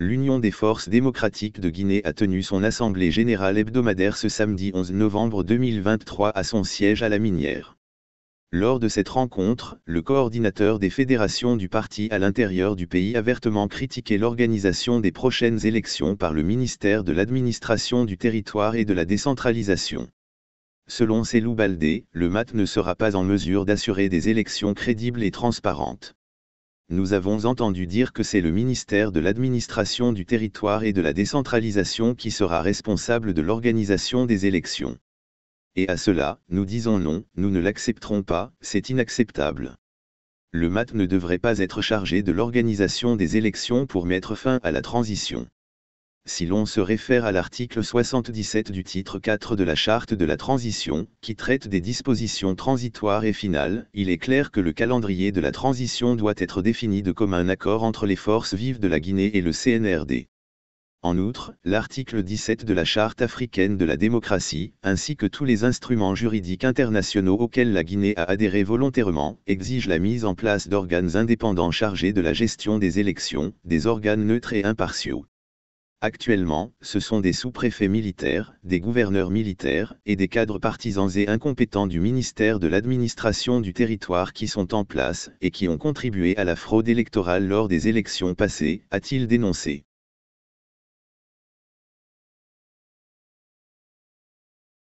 l'Union des forces démocratiques de Guinée a tenu son assemblée générale hebdomadaire ce samedi 11 novembre 2023 à son siège à la Minière. Lors de cette rencontre, le coordinateur des fédérations du parti à l'intérieur du pays a vertement critiqué l'organisation des prochaines élections par le ministère de l'administration du territoire et de la décentralisation. Selon Selou Baldé, le MAT ne sera pas en mesure d'assurer des élections crédibles et transparentes nous avons entendu dire que c'est le ministère de l'administration du territoire et de la décentralisation qui sera responsable de l'organisation des élections. Et à cela, nous disons non, nous ne l'accepterons pas, c'est inacceptable. Le MAT ne devrait pas être chargé de l'organisation des élections pour mettre fin à la transition si l'on se réfère à l'article 77 du titre 4 de la Charte de la Transition, qui traite des dispositions transitoires et finales, il est clair que le calendrier de la transition doit être défini de commun accord entre les forces vives de la Guinée et le CNRD. En outre, l'article 17 de la Charte africaine de la démocratie, ainsi que tous les instruments juridiques internationaux auxquels la Guinée a adhéré volontairement, exigent la mise en place d'organes indépendants chargés de la gestion des élections, des organes neutres et impartiaux. Actuellement, ce sont des sous-préfets militaires, des gouverneurs militaires et des cadres partisans et incompétents du ministère de l'administration du territoire qui sont en place et qui ont contribué à la fraude électorale lors des élections passées, a-t-il dénoncé.